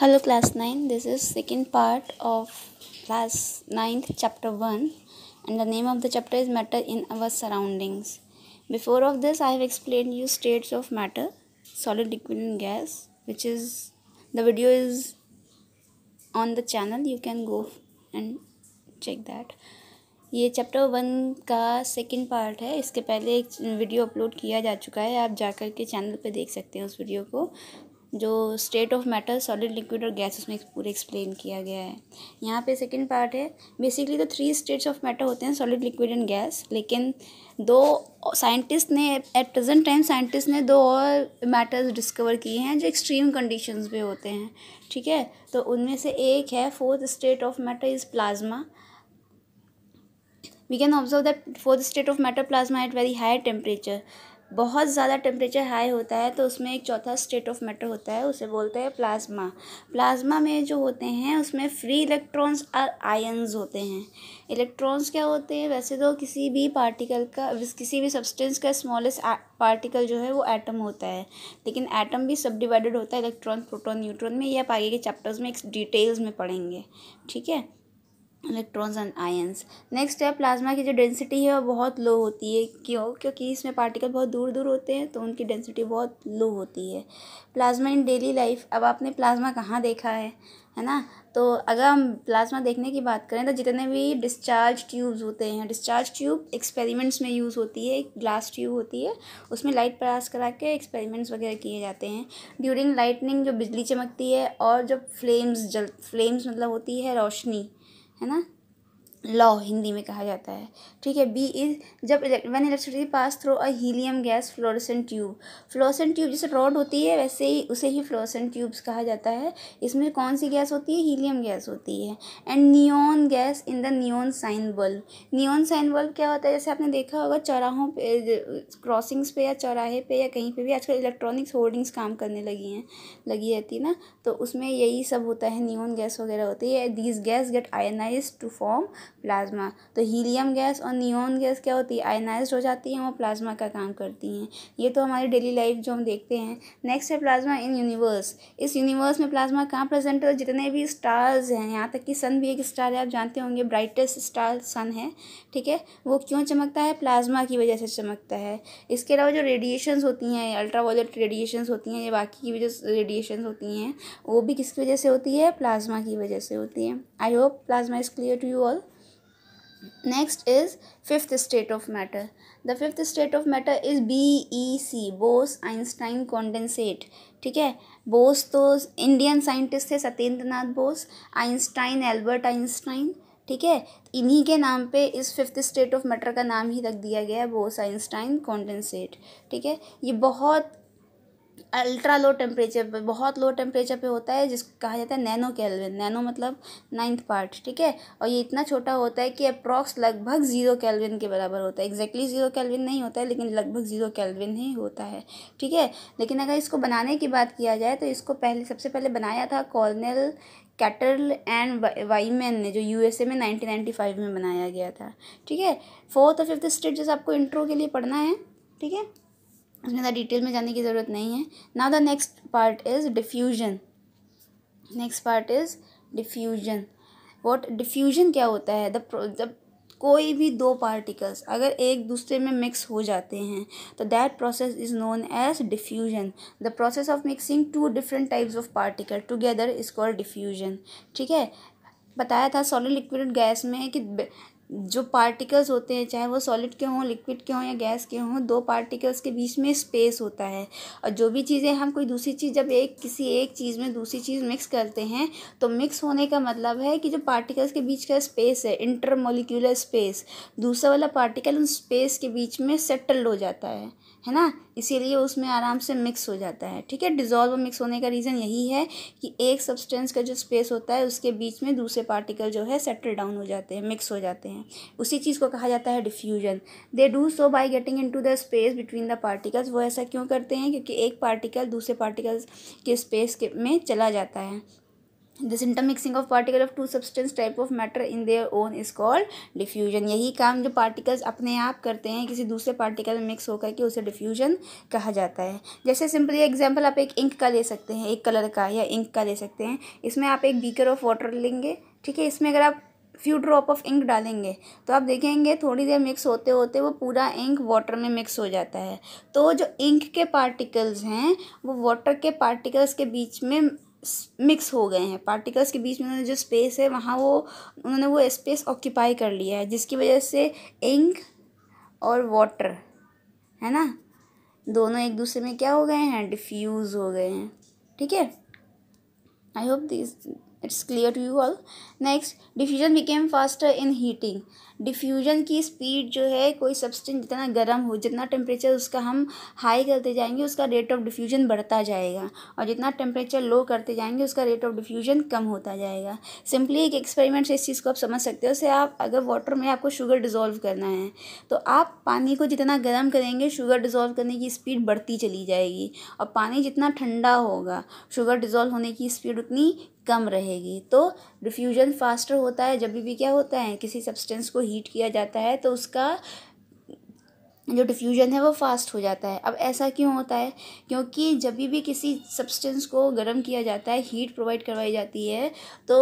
hello class nine this is second part of class ninth chapter one and the name of the chapter is matter in our surroundings before of this I have explain you states of matter solid liquid and gas which is the video is on the channel you can go and check that ये chapter one का second part है इसके पहले एक video upload किया जा चुका है आप जाकर के चैनल पर देख सकते हैं उस वीडियो को जो state of matter solid liquid और गैस उसमें पूरे एक्सप्लेन किया गया है यहाँ पे सेकंड पार्ट है बेसिकली तो थ्री स्टेट्स ऑफ मैटर होते हैं सॉलिड लिक्विड एंड गैस लेकिन दो साइंटिस्ट ने एट प्रेजेंट टाइम साइंटिस्ट ने दो और मैटर्स डिस्कवर किए हैं जो एक्सट्रीम कंडीशंस पे होते हैं ठीक है तो उनमें से एक है fourth state of matter is plasma we can observe that fourth state of matter plasma at very high temperature बहुत ज़्यादा टेम्परेचर हाई होता है तो उसमें एक चौथा स्टेट ऑफ मैटर होता है उसे बोलते हैं प्लाज्मा प्लाज्मा में जो होते हैं उसमें फ्री इलेक्ट्रॉन्स और आयन्स होते हैं इलेक्ट्रॉन्स क्या होते हैं वैसे तो किसी भी पार्टिकल का किसी भी सब्सटेंस का स्मॉलेस्ट पार्टिकल जो है वो एटम होता है लेकिन एटम भी सब डिवाइडेड होता है इलेक्ट्रॉन प्रोटोन न्यूट्रॉन में ये आप आगे के चैप्टर्स में एक डिटेल्स में पढ़ेंगे ठीक है इलेक्ट्रॉन्स एंड आयंस नेक्स्ट है प्लाज्मा की जो डेंसिटी है वो बहुत लो होती है क्यों क्योंकि इसमें पार्टिकल बहुत दूर दूर होते हैं तो उनकी डेंसिटी बहुत लो होती है प्लाज्मा इन डेली लाइफ अब आपने प्लाज्मा कहाँ देखा है है ना तो अगर हम प्लाज्मा देखने की बात करें तो जितने भी डिस्चार्ज ट्यूब्स होते हैं डिस्चार्ज ट्यूब एक्सपेरिमेंट्स में यूज़ होती है एक ग्लास ट्यूब होती है उसमें लाइट पास करा के एक्सपेरिमेंट्स वगैरह किए जाते हैं ड्यूरिंग लाइटनिंग जो बिजली चमकती है और जो फ्लेम्स जल फ्लेम्स मतलब होती है रोशनी 哎，那。लॉ हिंदी में कहा जाता है ठीक है बी इज जब when electricity pass through a helium gas fluorescent tube fluorescent tube जैसे रॉड होती है वैसे ही उसे ही फ्लोरोसेंट ट्यूब्स कहा जाता है इसमें कौन सी गैस होती है हीलियम गैस होती है and neon gas in the neon sign bulb neon sign bulb क्या होता है जैसे आपने देखा होगा चौराहों पर क्रॉसिंग्स पे या चौराहे पे या कहीं पर भी आजकल इलेक्ट्रॉनिक्स होर्डिंग्स काम करने लगी हैं लगी रहती है ना तो उसमें यही सब होता है नियोन गैस वगैरह होती है these gas get ionize to form plasma तो हीलियम गैस और नियोन गैस क्या होती है आयनाइज हो जाती हैं और प्लाज्मा का काम करती हैं ये तो हमारी डेली लाइफ जो हम देखते हैं नेक्स्ट है प्लाज्मा इन यूनिवर्स इस यूनिवर्स में प्लाज्मा कहाँ प्रेजेंट है जितने भी स्टार्स हैं यहाँ तक कि सन भी एक स्टार है आप जानते होंगे ब्राइटेस्ट स्टार सन है ठीक है वो क्यों चमकता है प्लाज्मा की वजह से चमकता है इसके अलावा जो रेडिएशन होती हैं अल्ट्रा वायलेट रेडिएशंस होती हैं या बाकी की जो रेडिएशन होती हैं वो भी किसकी वजह से होती है प्लाज्मा की वजह से होती है I hope plasma is clear to you all next is fifth state of matter the fifth state of matter is B E C Bose Einstein condensate ठीक है बोस तो इंडियन साइंटिस्ट थे Satyendranath Bose Einstein Albert Einstein ठीक है इन्हीं के नाम पे इस फिफ्थ स्टेट ऑफ मैटर का नाम ही रख दिया गया है बोस आइंस्टाइन कॉन्डेंसेट ठीक है ये बहुत अल्ट्रा लो टेम्परेचर पे बहुत लो टेम्परेचर पे होता है जिसको कहा जाता है नैनो कैलविन नैनो मतलब नाइन्थ पार्ट ठीक है और ये इतना छोटा होता है कि अप्रॉक्स लगभग ज़ीरो कैलविन के बराबर होता है एग्जैक्टली ज़ीरो कैलविन नहीं होता है लेकिन लगभग ज़ीरो कैलविन ही होता है ठीक है लेकिन अगर इसको बनाने की बात किया जाए तो इसको पहले सबसे पहले बनाया था कॉर्नल कैटल एंड वाईमैन ने जो यू एस ए में नाइनटीन नाइन्टी फाइव में बनाया गया था ठीक है फोर्थ और फिफ्थ स्टेट जैसे आपको इंट्रो के लिए पढ़ना है ठीक है उसमें ज़्यादा डिटेल में जाने की ज़रूरत नहीं है now the next part is diffusion next part is diffusion what diffusion क्या होता है द जब कोई भी दो पार्टिकल्स अगर एक दूसरे में मिक्स हो जाते हैं तो that process is known as diffusion the process of mixing two different types of particle together is called diffusion ठीक है बताया था सॉलिड लिक्विड गैस में कि जो पार्टिकल्स होते हैं चाहे वो सॉलिड के हों लिक्विड के हों या गैस के हों दो पार्टिकल्स के बीच में स्पेस होता है और जो भी चीज़ें हम कोई दूसरी चीज़ जब एक किसी एक चीज़ में दूसरी चीज़ मिक्स करते हैं तो मिक्स होने का मतलब है कि जो पार्टिकल्स के बीच का स्पेस है इंटरमोलिकुलर स्पेस दूसरा वाला पार्टिकल उन स्पेस के बीच में सेटल्ड हो जाता है है ना इसीलिए उसमें आराम से मिक्स हो जाता है ठीक है डिज़ोल्व और मिक्स होने का रीज़न यही है कि एक सब्सटेंस का जो स्पेस होता है उसके बीच में दूसरे पार्टिकल जो है सेटल डाउन हो जाते हैं मिक्स हो जाते हैं हैं उसी चीज़ को कहा जाता है diffusion they do so by getting into the space between the particles वो ऐसा क्यों करते हैं क्योंकि एक पार्टिकल दूसरे पार्टिकल्स के स्पेस के में चला जाता है this intermixing of particle of two substance type of matter in their own is called diffusion यही काम जो पार्टिकल्स अपने आप करते हैं किसी दूसरे पार्टिकल में मिक्स होकर के उसे डिफ्यूजन कहा जाता है जैसे सिंपली एग्जाम्पल आप एक इंक का ले सकते हैं एक कलर का या इंक का ले सकते हैं इसमें आप एक बीकर ऑफ वाटर लेंगे ठीक है इसमें अगर आप फ्यू ड्रॉप ऑफ इंक डालेंगे तो आप देखेंगे थोड़ी देर मिक्स होते होते वो पूरा इंक वाटर में मिक्स हो जाता है तो जो इंक के पार्टिकल्स हैं वो वाटर के पार्टिकल्स के बीच में मिक्स हो गए हैं पार्टिकल्स के बीच में उन्होंने जो स्पेस है वहाँ वो उन्होंने वो स्पेस ऑक्यूपाई कर लिया है जिसकी वजह से इंक और वाटर है ना दोनों एक दूसरे में क्या हो गए हैं डिफ्यूज़ हो गए हैं ठीक है I hope this it's clear to you all next diffusion became faster in heating diffusion की स्पीड जो है कोई सब्सटेंस जितना गर्म हो जितना टेम्परेचर उसका हम हाई करते जाएंगे उसका रेट ऑफ डिफ्यूज़न बढ़ता जाएगा और जितना टेम्परेचर लो करते जाएंगे उसका रेट ऑफ डिफ्यूज़न कम होता जाएगा सिंपली एक एक्सपेरिमेंट से इस चीज़ को आप समझ सकते हो जैसे आप अगर वाटर में आपको शुगर डिज़ोल्व करना है तो आप पानी को जितना गर्म करेंगे शुगर डिज़ोल्व करने की स्पीड बढ़ती चली जाएगी और पानी जितना ठंडा होगा शुगर डिज़ोल्व होने की स्पीड उतनी कम रहेगी तो डिफ्यूज़न बर्न फास्टर होता है जब भी क्या होता है किसी सब्सटेंस को हीट किया जाता है तो उसका जो डिफ्यूजन है वो फास्ट हो जाता है अब ऐसा क्यों होता है क्योंकि जब भी किसी सब्सटेंस को गर्म किया जाता है हीट प्रोवाइड करवाई जाती है तो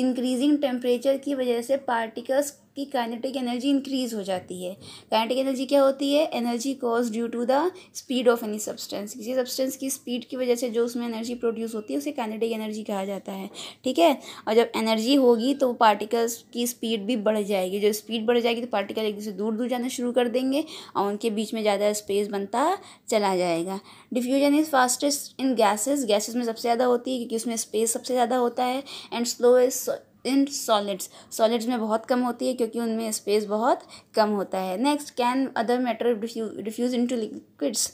इंक्रीजिंग टेम्परेचर की वजह से पार्टिकल्स की काइनेटिक एनर्जी इंक्रीज़ हो जाती है काइनेटिक एनर्जी क्या होती है energy cause due to the speed of any substance किसी सब्सटेंस की स्पीड की वजह से जो उसमें एनर्जी प्रोड्यूस होती है उसे काइनेटिक एनर्जी कहा जाता है ठीक है और जब एनर्जी होगी तो पार्टिकल्स की स्पीड भी बढ़ जाएगी जब स्पीड बढ़ जाएगी तो पार्टिकल एक दूसरे दूर दूर जाना शुरू कर देंगे और उनके बीच में ज़्यादा स्पेस बनता चला जाएगा diffusion is fastest in gases gases में सबसे ज़्यादा होती है क्योंकि उसमें स्पेस सबसे ज़्यादा होता है and slowest in solids solids में बहुत कम होती है क्योंकि उनमें स्पेस बहुत कम होता है next can other matter diffuse into liquids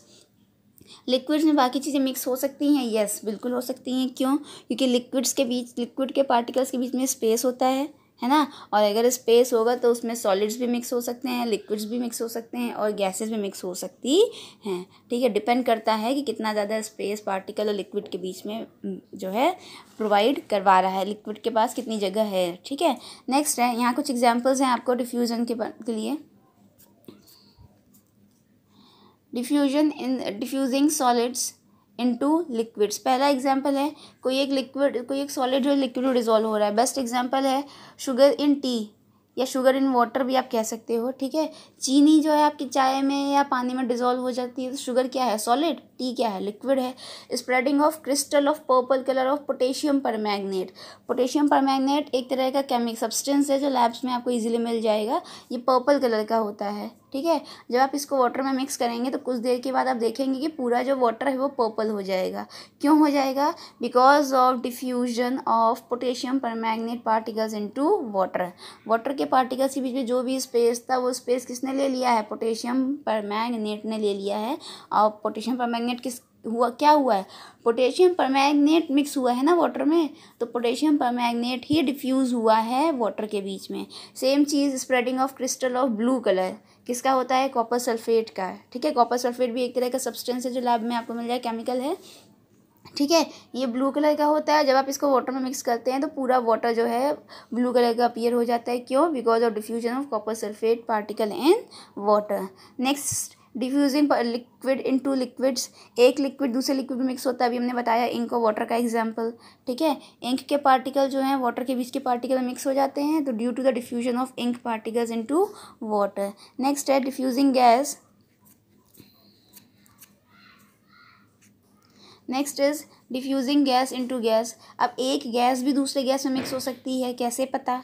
liquids में बाकी चीज़ें मिक्स हो सकती हैं यस बिल्कुल हो सकती हैं क्यों क्योंकि लिक्विड्स के बीच लिक्विड के पार्टिकल्स के बीच में स्पेस होता है है ना और अगर स्पेस होगा तो उसमें सॉलिड्स भी मिक्स हो सकते हैं लिक्विड्स भी मिक्स हो सकते हैं और गैसेस भी मिक्स हो सकती हैं ठीक है डिपेंड करता है कि कितना ज़्यादा स्पेस पार्टिकल और लिक्विड के बीच में जो है प्रोवाइड करवा रहा है लिक्विड के पास कितनी जगह है ठीक है नेक्स्ट है यहाँ कुछ एग्जाम्पल्स हैं आपको डिफ्यूज़न के, के लिए diffusion in diffusing solids into liquids पहला एग्जांपल है कोई एक लिक्विड कोई एक सॉलिड जो लिक्विड में डिजोल्व हो रहा है बेस्ट एग्जांपल है शुगर इन टी या शुगर इन वाटर भी आप कह सकते हो ठीक है चीनी जो है आपकी चाय में या पानी में डिजोल्व हो जाती है तो शुगर क्या है सॉलिड टी क्या है लिक्विड है spreading of crystal of purple colour of potassium magnet potassium magnet एक तरह का केमिक सब्सटेंस है जो लैब्स में आपको इजीली मिल जाएगा ये पर्पल कलर का होता है ठीक है जब आप इसको वाटर में मिक्स करेंगे तो कुछ देर के बाद आप देखेंगे कि पूरा जो वाटर है वो पर्पल हो जाएगा क्यों हो जाएगा because of diffusion of potassium magnet particles into water water के पार्टिकल्स के बीच में जो भी स्पेस था वो स्पेस किसने ले लिया है पोटेशियम मैगनेट ने ले लिया है और पोटेशियम मैगनेट किस हुआ क्या हुआ है पोटेशियम मैगनेट मिक्स हुआ है ना वाटर में तो पोटेशियम मैगनेट ही डिफ्यूज़ हुआ है वाटर के बीच में सेम चीज़ spreading of crystal of blue colour किसका होता है कॉपर सल्फेट का ठीक है कॉपर सल्फेट भी एक तरह का सब्सटेंस है जो लैब में आपको मिल जाए केमिकल है ठीक है ये ब्लू कलर का होता है जब आप इसको वाटर में मिक्स करते हैं तो पूरा वाटर जो है ब्लू कलर का अपीयर हो जाता है क्यों because of diffusion of copper sulphate particle in water next diffusing liquid into liquids एक लिक्विड दूसरे लिक्विड में मिक्स होता है अभी हमने बताया इंक और वाटर का एग्जाम्पल ठीक है इंक के पार्टिकल जो हैं वाटर के बीच के पार्टिकल मिक्स हो जाते हैं तो due to the diffusion of ink particles into water next है diffusing gas next is diffusing gas into gas अब एक गैस भी दूसरे गैस में मिक्स हो सकती है कैसे पता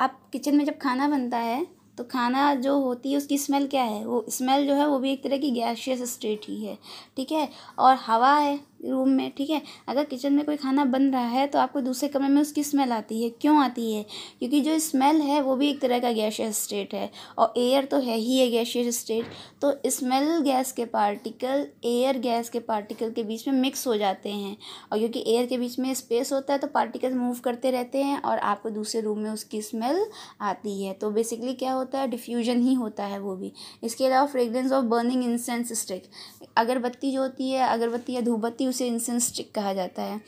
आप किचन में जब खाना बनता है तो खाना जो होती है उसकी स्मेल क्या है वो स्मेल जो है वो भी एक तरह की गैशियस स्टेट ही है ठीक है और हवा है रूम में ठीक है अगर किचन में कोई खाना बन रहा है तो आपको दूसरे कमरे में उसकी स्मेल आती है क्यों आती है क्योंकि जो स्मेल है वो भी एक तरह का गैशियस स्टेट है और एयर तो है ही है गैशियस स्टेट तो स्मेल गैस के पार्टिकल एयर गैस के पार्टिकल के बीच में मिक्स हो जाते हैं और क्योंकि एयर के बीच में स्पेस होता है तो पार्टिकल मूव करते रहते हैं और आपको दूसरे रूम में उसकी स्मेल आती है तो बेसिकली क्या होता है डिफ्यूजन ही होता है वो भी इसके अलावा fragrance of burning incense stick अगरबत्ती जो होती है अगरबत्ती या धूपबत्ती उसे इंसेंस स्टिक कहा जाता है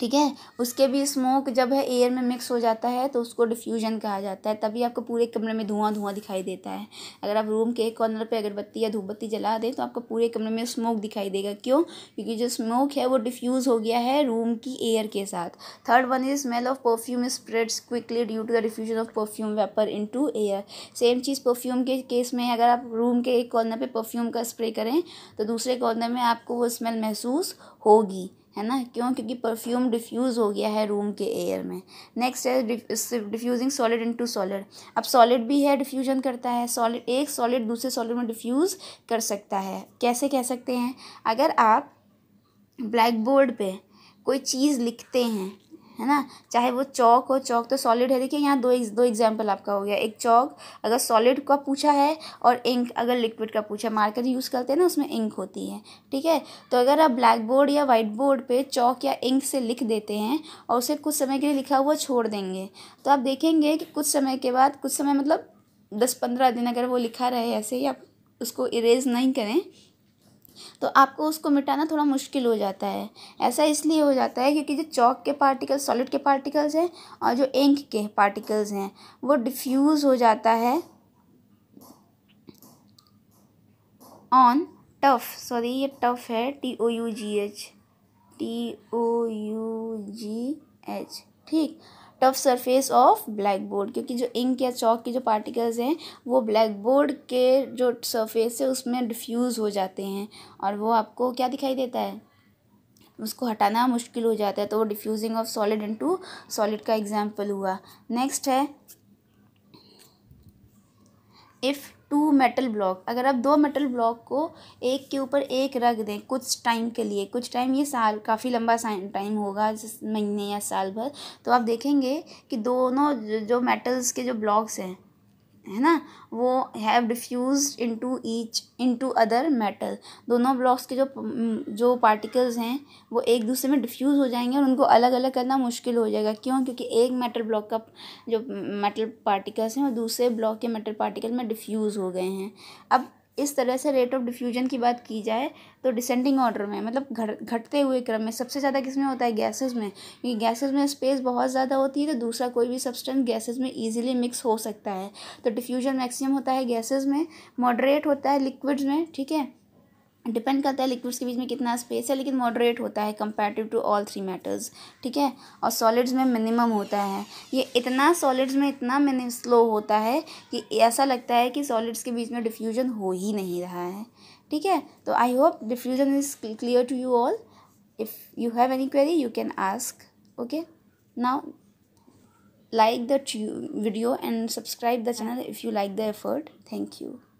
ठीक है उसके भी स्मोक जब है एयर में मिक्स हो जाता है तो उसको डिफ्यूजन कहा जाता है तभी आपको पूरे कमरे में धुआं धुआं दिखाई देता है अगर आप रूम के एक कॉर्नर पे अगरबत्ती या धूपबत्ती जला दें तो आपको पूरे कमरे में स्मोक दिखाई देगा क्यों क्योंकि जो स्मोक है वो डिफ्यूज़ हो गया है रूम की एयर के साथ third one is smell of perfume spreads quickly due to the diffusion of perfume vapour into air same चीज़ परफ्यूम के केस में अगर आप रूम के एक कॉर्नर पर परफ्यूम का स्प्रे करें तो दूसरे कॉर्नर में आपको वो स्मेल महसूस होगी है ना क्यों क्योंकि परफ्यूम डिफ्यूज़ हो गया है रूम के एयर में नेक्स्ट है डिफ्यूजिंग सॉलिड इनटू सॉलिड अब सॉलिड भी है डिफ्यूजन करता है सॉलिड एक सॉलिड दूसरे सॉलिड में डिफ्यूज़ कर सकता है कैसे कह सकते हैं अगर आप ब्लैक बोर्ड पे कोई चीज़ लिखते हैं है ना चाहे वो चौक हो चौक तो सॉलिड है देखिए यहाँ दो दो एग्जाम्पल आपका हो गया एक चौक अगर सॉलिड का पूछा है और इंक अगर लिक्विड का पूछा मार्कर यूज़ करते हैं ना उसमें इंक होती है ठीक है तो अगर आप ब्लैक बोर्ड या वाइट बोर्ड पर चौक या इंक से लिख देते हैं और उसे कुछ समय के लिए लिखा हुआ छोड़ देंगे तो आप देखेंगे कि कुछ समय के बाद कुछ समय मतलब दस पंद्रह दिन अगर वो लिखा रहे ऐसे ही आप उसको इरेज नहीं करें तो आपको उसको मिटाना थोड़ा मुश्किल हो जाता है ऐसा इसलिए हो जाता है क्योंकि जो चौक के पार्टिकल्स सॉलिड के पार्टिकल्स हैं और जो इंक के पार्टिकल्स हैं वो डिफ्यूज़ हो जाता है ऑन टफ सॉरी ये टफ है T O U G H T O U G H ठीक tough surface of blackboard क्योंकि जो इंक या चौक के जो पार्टिकल्स हैं वो ब्लैक बोर्ड के जो सरफेस है उसमें डिफ्यूज़ हो जाते हैं और वो आपको क्या दिखाई देता है उसको हटाना मुश्किल हो जाता है तो वो diffusing of solid into solid का एग्जाम्पल हुआ नेक्स्ट है इफ़ टू मेटल ब्लॉक अगर आप दो मेटल ब्लॉक को एक के ऊपर एक रख दें कुछ टाइम के लिए कुछ टाइम ये साल काफ़ी लंबा टाइम होगा महीने या साल भर तो आप देखेंगे कि दोनों जो मेटल्स के जो ब्लॉक्स हैं है ना वो have diffuse into each into other metal दोनों ब्लॉक्स के जो जो पार्टिकल्स हैं वो एक दूसरे में डिफ्यूज़ हो जाएंगे और उनको अलग अलग करना मुश्किल हो जाएगा क्यों क्योंकि एक मेटल ब्लॉक का जो मेटल पार्टिकल्स हैं वो दूसरे ब्लॉक के मेटल पार्टिकल में डिफ्यूज़ हो गए हैं अब इस तरह से रेट ऑफ डिफ्यूजन की बात की जाए तो डिसेंडिंग ऑर्डर में मतलब घट घटते हुए क्रम में सबसे ज़्यादा किस में होता है गैसेस में क्योंकि गैसेस में स्पेस बहुत ज़्यादा होती है तो दूसरा कोई भी सब्सटेंस गैसेस में इजीली मिक्स हो सकता है तो डिफ्यूजन मैक्सिमम होता है गैसेज में मॉडरेट होता है लिक्विड्स में ठीक है डिपेंड करता है लिक्विड्स के बीच में कितना स्पेस है लेकिन मॉडरेट होता है comparative to all three matters ठीक है और सॉलिड्स में मिनिमम होता है ये इतना सॉलिड्स में इतना मिनि स्लो होता है कि ऐसा लगता है कि सॉलिड्स के बीच में डिफ्यूजन हो ही नहीं रहा है ठीक है तो I hope diffusion is clear to you all if you have any query you can ask okay now like the video and subscribe the channel if you like the effort thank you